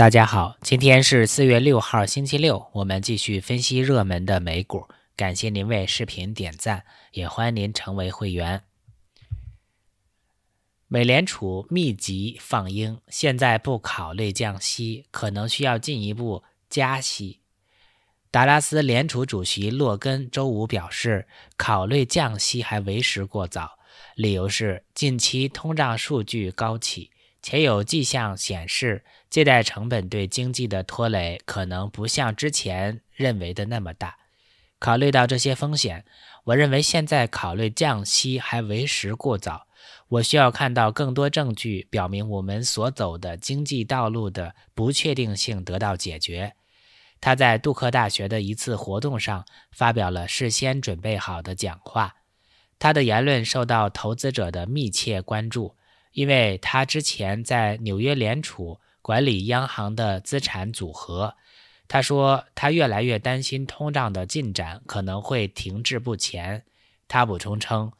大家好，今天是四月六号星期六，我们继续分析热门的美股。感谢您为视频点赞，也欢迎您成为会员。美联储密集放鹰，现在不考虑降息，可能需要进一步加息。达拉斯联储主席洛根周五表示，考虑降息还为时过早，理由是近期通胀数据高企。且有迹象显示，借贷成本对经济的拖累可能不像之前认为的那么大。考虑到这些风险，我认为现在考虑降息还为时过早。我需要看到更多证据表明我们所走的经济道路的不确定性得到解决。他在杜克大学的一次活动上发表了事先准备好的讲话，他的言论受到投资者的密切关注。因为他之前在纽约联储管理央行的资产组合，他说他越来越担心通胀的进展可能会停滞不前。他补充称，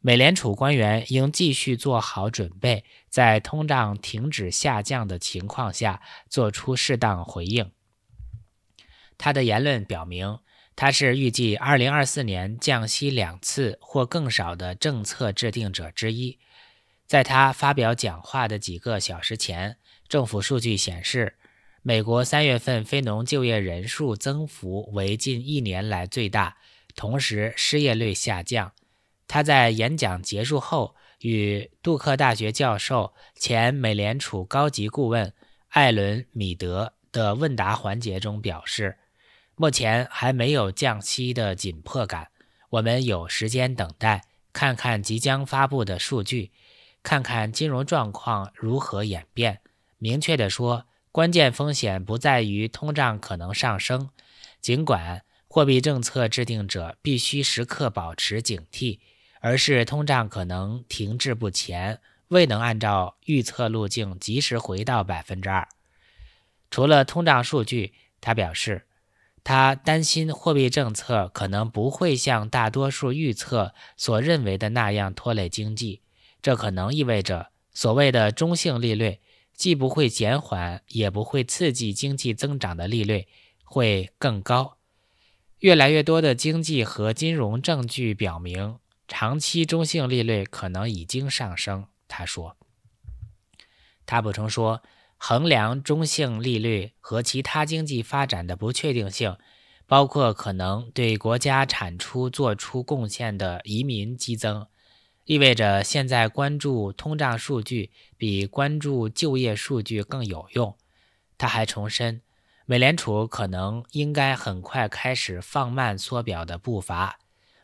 美联储官员应继续做好准备，在通胀停止下降的情况下做出适当回应。他的言论表明，他是预计2024年降息两次或更少的政策制定者之一。在他发表讲话的几个小时前，政府数据显示，美国三月份非农就业人数增幅为近一年来最大，同时失业率下降。他在演讲结束后与杜克大学教授、前美联储高级顾问艾伦·米德的问答环节中表示：“目前还没有降息的紧迫感，我们有时间等待，看看即将发布的数据。”看看金融状况如何演变。明确地说，关键风险不在于通胀可能上升，尽管货币政策制定者必须时刻保持警惕，而是通胀可能停滞不前，未能按照预测路径及时回到百分之二。除了通胀数据，他表示，他担心货币政策可能不会像大多数预测所认为的那样拖累经济。这可能意味着，所谓的中性利率，既不会减缓，也不会刺激经济增长的利率，会更高。越来越多的经济和金融证据表明，长期中性利率可能已经上升。他说。他补充说，衡量中性利率和其他经济发展的不确定性，包括可能对国家产出做出贡献的移民激增。意味着现在关注通胀数据比关注就业数据更有用。他还重申，美联储可能应该很快开始放慢缩表的步伐。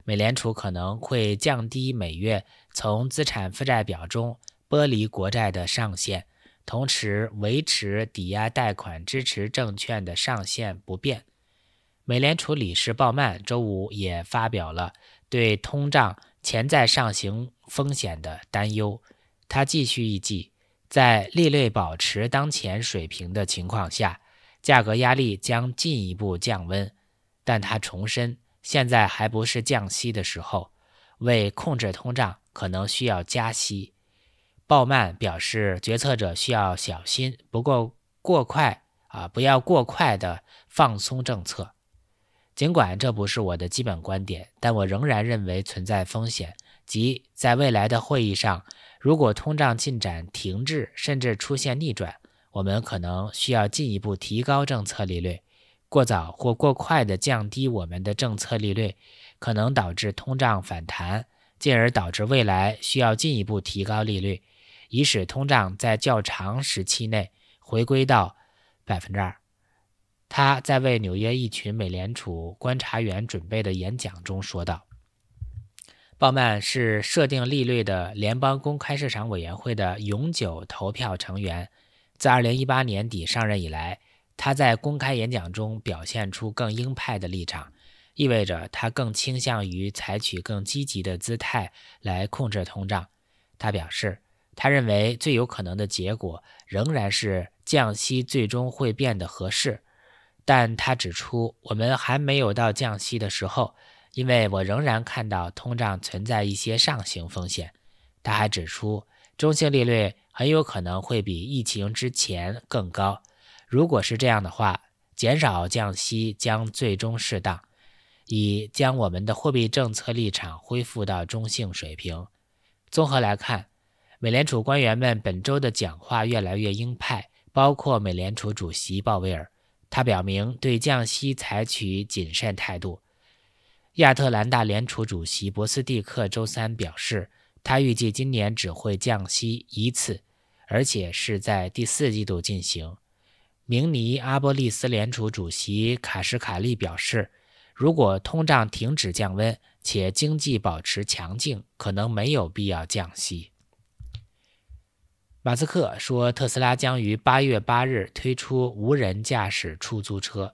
美联储可能会降低每月从资产负债表中剥离国债的上限，同时维持抵押贷款支持证券的上限不变。美联储理事鲍曼周五也发表了对通胀。潜在上行风险的担忧，他继续预计，在利率保持当前水平的情况下，价格压力将进一步降温。但他重申，现在还不是降息的时候，为控制通胀，可能需要加息。鲍曼表示，决策者需要小心，不过过快啊，不要过快的放松政策。尽管这不是我的基本观点，但我仍然认为存在风险，即在未来的会议上，如果通胀进展停滞甚至出现逆转，我们可能需要进一步提高政策利率。过早或过快地降低我们的政策利率，可能导致通胀反弹，进而导致未来需要进一步提高利率，以使通胀在较长时期内回归到百分之二。他在为纽约一群美联储观察员准备的演讲中说道：“鲍曼是设定利率的联邦公开市场委员会的永久投票成员，自二零一八年底上任以来，他在公开演讲中表现出更鹰派的立场，意味着他更倾向于采取更积极的姿态来控制通胀。”他表示：“他认为最有可能的结果仍然是降息，最终会变得合适。”但他指出，我们还没有到降息的时候，因为我仍然看到通胀存在一些上行风险。他还指出，中性利率很有可能会比疫情之前更高。如果是这样的话，减少降息将最终适当，以将我们的货币政策立场恢复到中性水平。综合来看，美联储官员们本周的讲话越来越鹰派，包括美联储主席鲍威尔。他表明对降息采取谨慎态度。亚特兰大联储主席博斯蒂克周三表示，他预计今年只会降息一次，而且是在第四季度进行。明尼阿波利斯联储主席卡什卡利表示，如果通胀停止降温且经济保持强劲，可能没有必要降息。马斯克说，特斯拉将于八月八日推出无人驾驶出租车。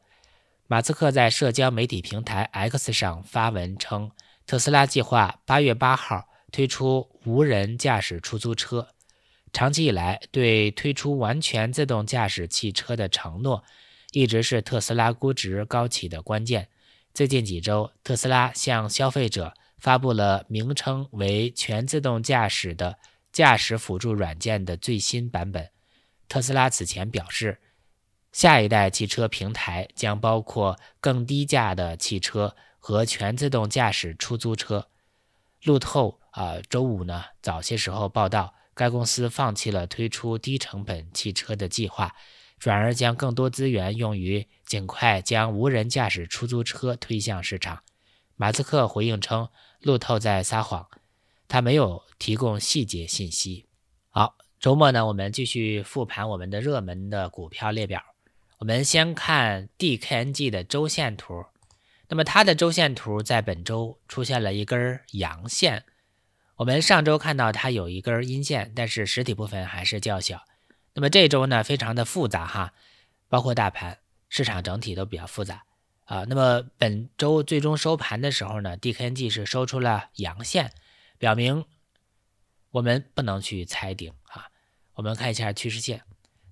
马斯克在社交媒体平台 X 上发文称，特斯拉计划八月八号推出无人驾驶出租车。长期以来，对推出完全自动驾驶汽车的承诺一直是特斯拉估值高企的关键。最近几周，特斯拉向消费者发布了名称为“全自动驾驶”的。驾驶辅助软件的最新版本。特斯拉此前表示，下一代汽车平台将包括更低价的汽车和全自动驾驶出租车。路透啊，周五呢早些时候报道，该公司放弃了推出低成本汽车的计划，转而将更多资源用于尽快将无人驾驶出租车推向市场。马斯克回应称，路透在撒谎。它没有提供细节信息。好，周末呢，我们继续复盘我们的热门的股票列表。我们先看 DKNG 的周线图，那么它的周线图在本周出现了一根阳线。我们上周看到它有一根阴线，但是实体部分还是较小。那么这周呢，非常的复杂哈，包括大盘市场整体都比较复杂啊。那么本周最终收盘的时候呢，DKNG 是收出了阳线。表明我们不能去猜顶啊。我们看一下趋势线，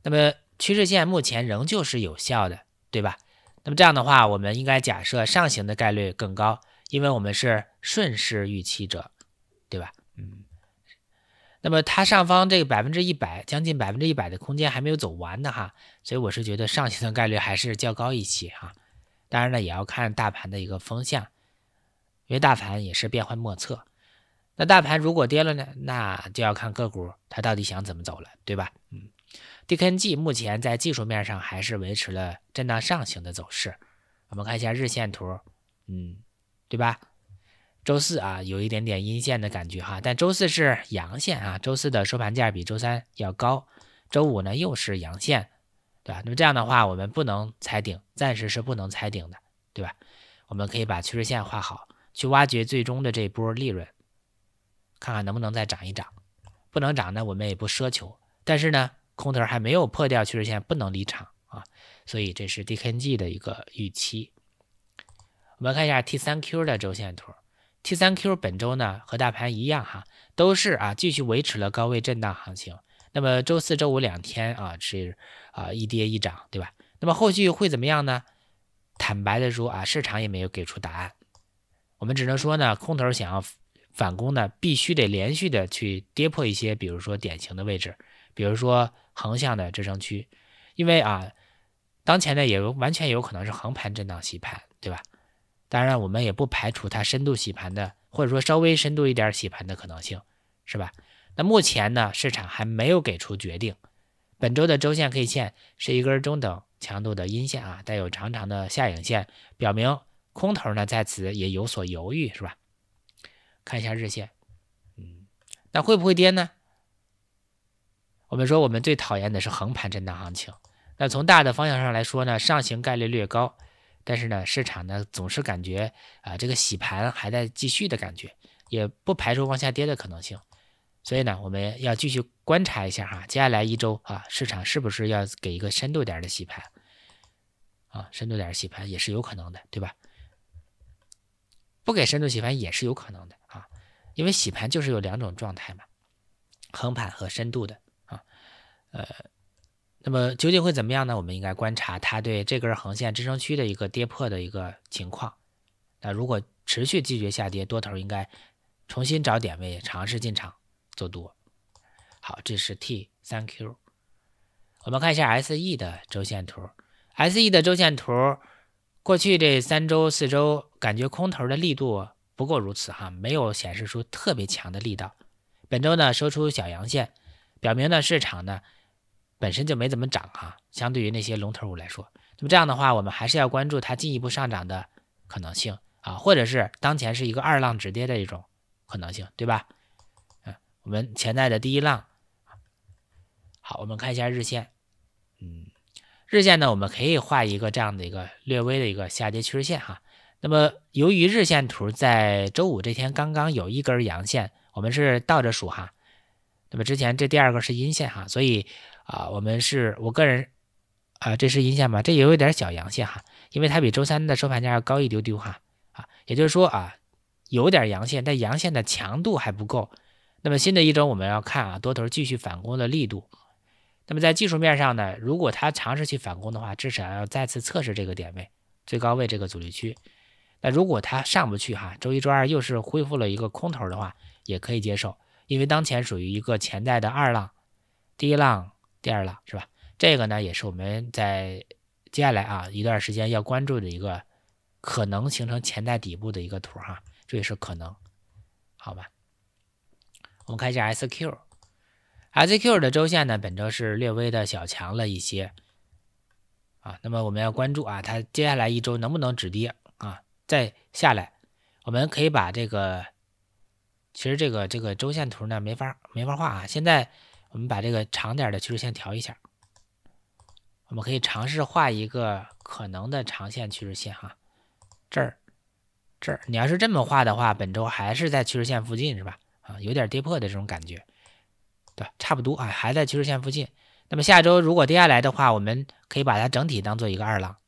那么趋势线目前仍旧是有效的，对吧？那么这样的话，我们应该假设上行的概率更高，因为我们是顺势预期者，对吧？嗯，那么它上方这个百分之一百，将近百分之一百的空间还没有走完呢哈，所以我是觉得上行的概率还是较高一些哈，当然呢，也要看大盘的一个风向，因为大盘也是变幻莫测。那大盘如果跌了呢？那就要看个股它到底想怎么走了，对吧？嗯，DKNG 目前在技术面上还是维持了震荡上行的走势。我们看一下日线图，嗯，对吧？周四啊有一点点阴线的感觉哈，但周四是阳线啊，周四的收盘价比周三要高，周五呢又是阳线，对吧？那么这样的话，我们不能踩顶，暂时是不能踩顶的，对吧？我们可以把趋势线画好，去挖掘最终的这波利润。看看能不能再涨一涨，不能涨呢，我们也不奢求。但是呢，空头还没有破掉趋势线，不能离场啊。所以这是 D K G 的一个预期。我们看一下 T 三 Q 的周线图，T 三 Q 本周呢和大盘一样哈，都是啊继续维持了高位震荡行情。那么周四周五两天啊是啊一跌一涨，对吧？那么后续会怎么样呢？坦白的说啊，市场也没有给出答案。我们只能说呢，空头想要。反攻呢，必须得连续的去跌破一些，比如说典型的位置，比如说横向的支撑区，因为啊，当前呢也完全有可能是横盘震荡洗盘，对吧？当然，我们也不排除它深度洗盘的，或者说稍微深度一点洗盘的可能性，是吧？那目前呢，市场还没有给出决定。本周的周线 K 线是一根中等强度的阴线啊，带有长长的下影线，表明空头呢在此也有所犹豫，是吧？看一下日线，嗯，那会不会跌呢？我们说我们最讨厌的是横盘震荡行情。那从大的方向上来说呢，上行概率略高，但是呢，市场呢总是感觉啊，这个洗盘还在继续的感觉，也不排除往下跌的可能性。所以呢，我们要继续观察一下哈，接下来一周啊，市场是不是要给一个深度点的洗盘？啊，深度点洗盘也是有可能的，对吧？不给深度洗盘也是有可能的。因为洗盘就是有两种状态嘛，横盘和深度的啊，呃，那么究竟会怎么样呢？我们应该观察它对这根横线支撑区的一个跌破的一个情况。那如果持续拒绝下跌，多头应该重新找点位尝试进场做多。好，这是 T 三 Q。我们看一下 SE 的周线图，SE 的周线图过去这三周四周感觉空头的力度。不过如此哈，没有显示出特别强的力道。本周呢收出小阳线，表明呢市场呢本身就没怎么涨哈。相对于那些龙头股来说，那么这样的话，我们还是要关注它进一步上涨的可能性啊，或者是当前是一个二浪止跌的一种可能性，对吧？嗯，我们潜在的第一浪。好，我们看一下日线，嗯，日线呢我们可以画一个这样的一个略微的一个下跌趋势线哈。那么，由于日线图在周五这天刚刚有一根阳线，我们是倒着数哈。那么之前这第二个是阴线哈，所以啊，我们是我个人啊，这是阴线嘛？这也有点小阳线哈，因为它比周三的收盘价要高一丢丢哈啊。也就是说啊，有点阳线，但阳线的强度还不够。那么新的一周我们要看啊，多头继续反攻的力度。那么在技术面上呢，如果它尝试去反攻的话，至少要再次测试这个点位最高位这个阻力区。那如果它上不去哈，周一、周二又是恢复了一个空头的话，也可以接受，因为当前属于一个潜在的二浪、第一浪、第二浪是吧？这个呢也是我们在接下来啊一段时间要关注的一个可能形成潜在底部的一个图哈，这也是可能，好吧？我们看一下 S Q，S Q 的周线呢本周是略微的小强了一些啊，那么我们要关注啊它接下来一周能不能止跌？再下来，我们可以把这个，其实这个这个周线图呢没法没法画啊。现在我们把这个长点的趋势线调一下，我们可以尝试画一个可能的长线趋势线哈。这儿，这儿，你要是这么画的话，本周还是在趋势线附近是吧？啊，有点跌破的这种感觉，对，差不多啊，还在趋势线附近。那么下周如果跌下来的话，我们可以把它整体当做一个二浪。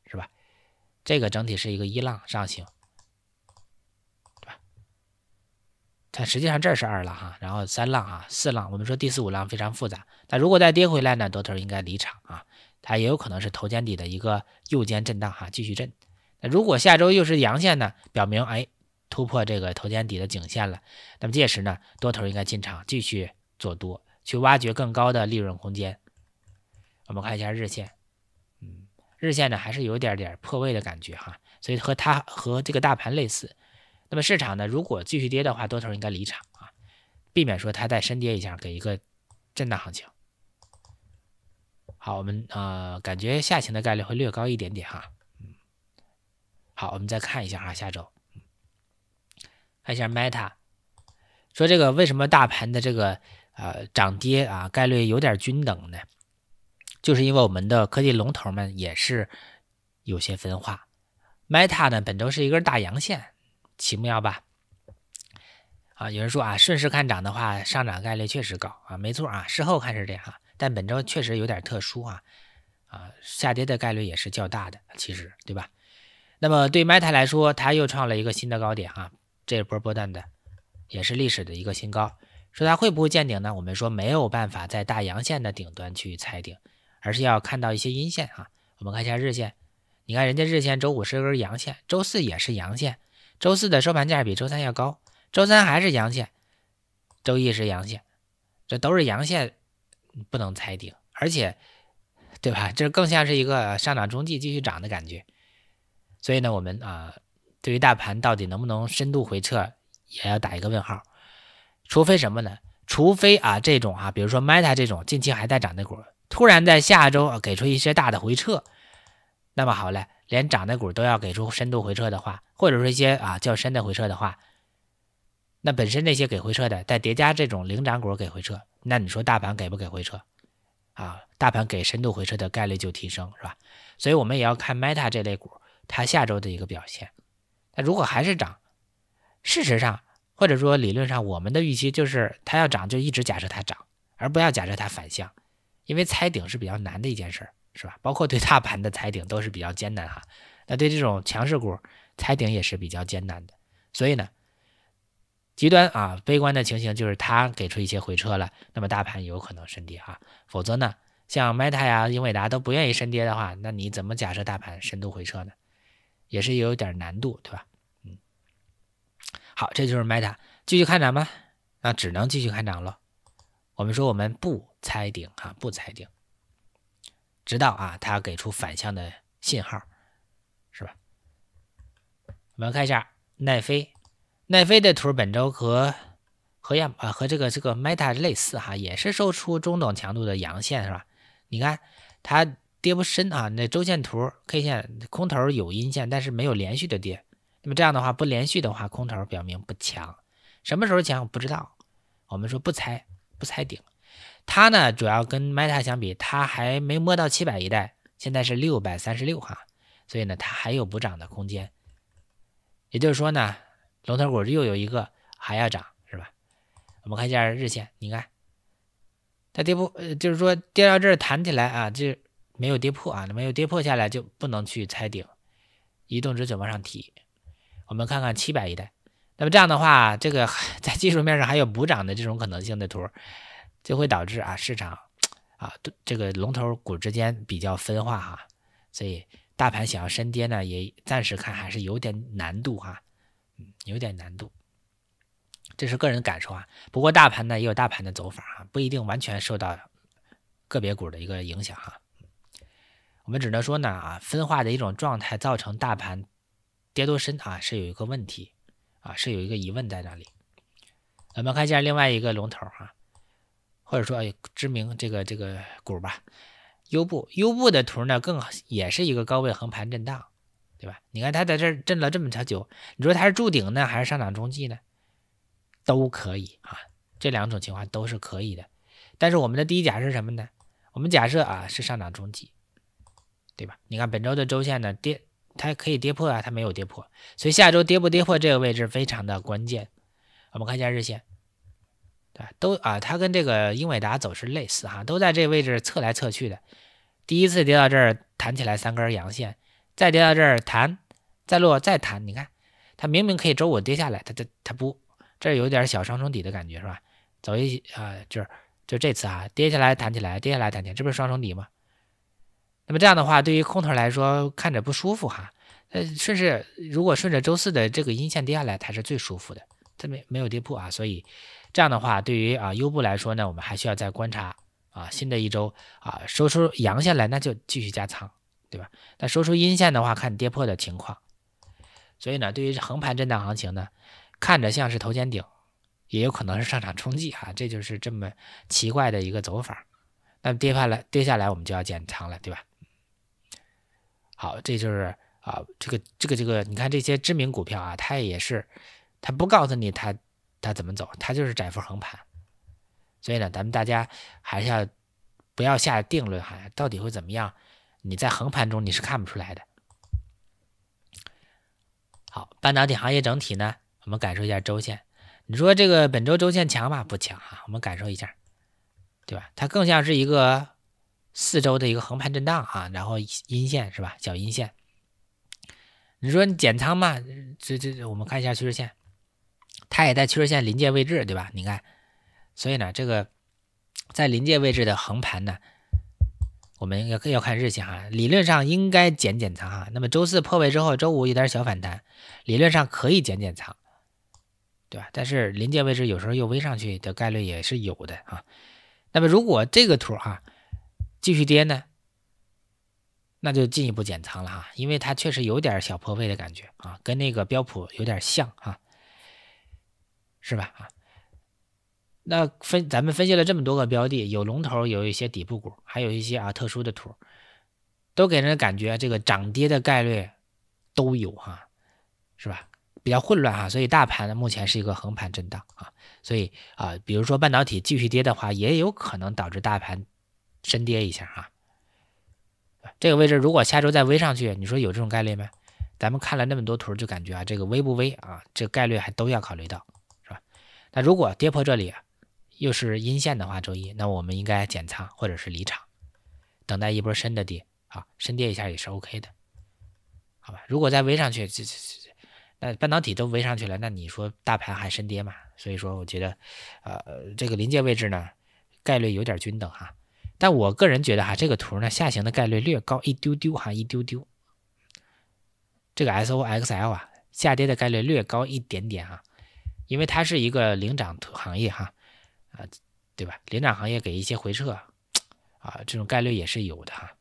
这个整体是一个一浪上行，对吧？但实际上这是二浪哈，然后三浪啊，四浪。我们说第四五浪非常复杂。那如果再跌回来呢，多头应该离场啊，它也有可能是头肩底的一个右肩震荡哈，继续震。那如果下周又是阳线呢，表明哎突破这个头肩底的颈线了，那么届时呢，多头应该进场继续做多，去挖掘更高的利润空间。我们看一下日线。日线呢还是有点点破位的感觉哈，所以和它和这个大盘类似，那么市场呢如果继续跌的话，多头应该离场啊，避免说它再深跌一下给一个震荡行情。好，我们呃感觉下行的概率会略高一点点哈，嗯，好，我们再看一下哈下周，看一下 Meta 说这个为什么大盘的这个呃涨跌啊概率有点均等呢？就是因为我们的科技龙头们也是有些分化，Meta 呢本周是一根大阳线，起妙吧？啊，有人说啊，顺势看涨的话，上涨概率确实高啊，没错啊，事后看是这样，但本周确实有点特殊啊，啊，下跌的概率也是较大的，其实对吧？那么对 Meta 来说，它又创了一个新的高点啊，这波波段的也是历史的一个新高，说它会不会见顶呢？我们说没有办法在大阳线的顶端去猜顶。而是要看到一些阴线啊，我们看一下日线，你看人家日线周五是根阳线，周四也是阳线，周四的收盘价比周三要高，周三还是阳线，周一是阳线，这都是阳线，不能踩顶，而且，对吧？这更像是一个上涨中继继续涨的感觉，所以呢，我们啊，对于大盘到底能不能深度回撤，也要打一个问号，除非什么呢？除非啊这种啊，比如说 Meta 这种近期还在涨的股。突然在下周啊给出一些大的回撤，那么好嘞，连涨的股都要给出深度回撤的话，或者说一些啊较深的回撤的话，那本身那些给回撤的，再叠加这种领涨股给回撤，那你说大盘给不给回撤？啊，大盘给深度回撤的概率就提升，是吧？所以我们也要看 Meta 这类股它下周的一个表现。那如果还是涨，事实上或者说理论上，我们的预期就是它要涨就一直假设它涨，而不要假设它反向。因为踩顶是比较难的一件事儿，是吧？包括对大盘的踩顶都是比较艰难哈。那对这种强势股踩顶也是比较艰难的。所以呢，极端啊，悲观的情形就是它给出一些回撤了，那么大盘有可能深跌啊。否则呢，像 Meta 呀、英伟达都不愿意深跌的话，那你怎么假设大盘深度回撤呢？也是有点难度，对吧？嗯。好，这就是 Meta 继续看涨吗？那只能继续看涨了。我们说我们不。猜顶哈不猜顶，直到啊它给出反向的信号，是吧？我们看一下奈飞，奈飞的图本周和和亚啊和这个这个 Meta 类似哈，也是收出中等强度的阳线，是吧？你看它跌不深啊，那周线图 K 线空头有阴线，但是没有连续的跌。那么这样的话不连续的话，空头表明不强，什么时候强不知道。我们说不猜不猜顶。它呢，主要跟 Meta 相比，它还没摸到七百一带，现在是六百三十六哈，所以呢，它还有补涨的空间。也就是说呢，龙头股又有一个还要涨，是吧？我们看一下日线，你看，它跌呃，就是说跌到这儿弹起来啊，就没有跌破啊，没有跌破下来就不能去猜顶，移动止损往上提。我们看看七百一代，那么这样的话，这个 在技术面上还有补涨的这种可能性的图。就会导致啊，市场啊，这个龙头股之间比较分化哈，所以大盘想要深跌呢，也暂时看还是有点难度哈，嗯，有点难度。这是个人感受啊，不过大盘呢也有大盘的走法啊，不一定完全受到个别股的一个影响哈。我们只能说呢啊，分化的一种状态造成大盘跌多深啊，是有一个问题啊，是有一个疑问在那里。我们看一下另外一个龙头哈。或者说，哎，知名这个这个股吧，优步，优步的图呢更也是一个高位横盘震荡，对吧？你看它在这震了这么长久，你说它是筑顶呢，还是上涨中继呢？都可以啊，这两种情况都是可以的。但是我们的第一假是什么呢？我们假设啊是上涨中继，对吧？你看本周的周线呢跌，它可以跌破啊，它没有跌破，所以下周跌不跌破这个位置非常的关键。我们看一下日线。对，都啊，它跟这个英伟达走势类似哈，都在这个位置测来测去的。第一次跌到这儿弹起来三根阳线，再跌到这儿弹，再落再弹。你看，它明明可以周五跌下来，它它它不，这有点小双重底的感觉是吧？走一啊，这儿就这次啊，跌下来弹起来，跌下来弹起来，这不是双重底吗？那么这样的话，对于空头来说看着不舒服哈。呃，顺势如果顺着周四的这个阴线跌下来，它是最舒服的，它没没有跌破啊，所以。这样的话，对于啊优步来说呢，我们还需要再观察啊新的一周啊，收出阳线来，那就继续加仓，对吧？那收出阴线的话，看跌破的情况。所以呢，对于横盘震荡行情呢，看着像是头肩顶，也有可能是上场冲击啊，这就是这么奇怪的一个走法。那跌下来跌下来，我们就要减仓了，对吧？好，这就是啊这个这个这个，你看这些知名股票啊，它也是，它不告诉你它。它怎么走？它就是窄幅横盘，所以呢，咱们大家还是要不要下定论哈？到底会怎么样？你在横盘中你是看不出来的。好，半导体行业整体呢，我们感受一下周线。你说这个本周周线强吧？不强啊，我们感受一下，对吧？它更像是一个四周的一个横盘震荡哈，然后阴线是吧？小阴线。你说你减仓嘛？这这这，我们看一下趋势线。它也在趋势线临界位置，对吧？你看，所以呢，这个在临界位置的横盘呢，我们要要看日线哈。理论上应该减减仓哈。那么周四破位之后，周五有点小反弹，理论上可以减减仓，对吧？但是临界位置有时候又微上去的概率也是有的啊。那么如果这个图哈继续跌呢，那就进一步减仓了哈，因为它确实有点小破位的感觉啊，跟那个标普有点像哈。是吧啊？那分咱们分析了这么多个标的，有龙头，有一些底部股，还有一些啊特殊的图，都给人的感觉这个涨跌的概率都有哈，是吧？比较混乱哈，所以大盘呢目前是一个横盘震荡啊，所以啊，比如说半导体继续跌的话，也有可能导致大盘深跌一下啊。这个位置如果下周再微上去，你说有这种概率没？咱们看了那么多图，就感觉啊这个微不微啊？这概率还都要考虑到。那如果跌破这里又是阴线的话，周一那我们应该减仓或者是离场，等待一波深的跌啊，深跌一下也是 OK 的，好吧？如果再围上去，这这这，那半导体都围上去了，那你说大盘还深跌吗？所以说我觉得，呃，这个临界位置呢，概率有点均等哈，但我个人觉得哈，这个图呢下行的概率略高一丢丢哈，一丢丢，这个 S O X L 啊下跌的概率略高一点点啊。因为它是一个领涨行业哈，啊，对吧？领涨行业给一些回撤啊，这种概率也是有的哈。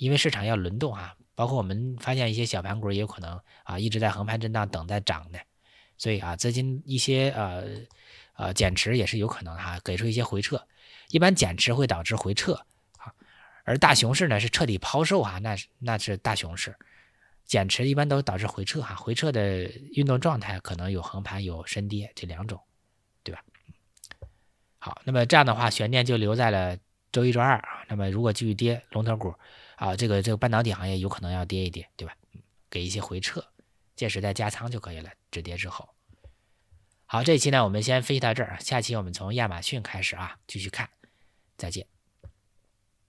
因为市场要轮动啊，包括我们发现一些小盘股也有可能啊一直在横盘震荡等待涨的，所以啊资金一些呃呃减持也是有可能哈，给出一些回撤。一般减持会导致回撤啊，而大熊市呢是彻底抛售哈，那那是大熊市。减持一般都导致回撤哈，回撤的运动状态可能有横盘有深跌这两种，对吧？好，那么这样的话悬念就留在了周一周二啊。那么如果继续跌，龙头股啊，这个这个半导体行业有可能要跌一跌，对吧？给一些回撤，届时再加仓就可以了。止跌之后，好，这一期呢我们先分析到这儿啊，下期我们从亚马逊开始啊继续看，再见。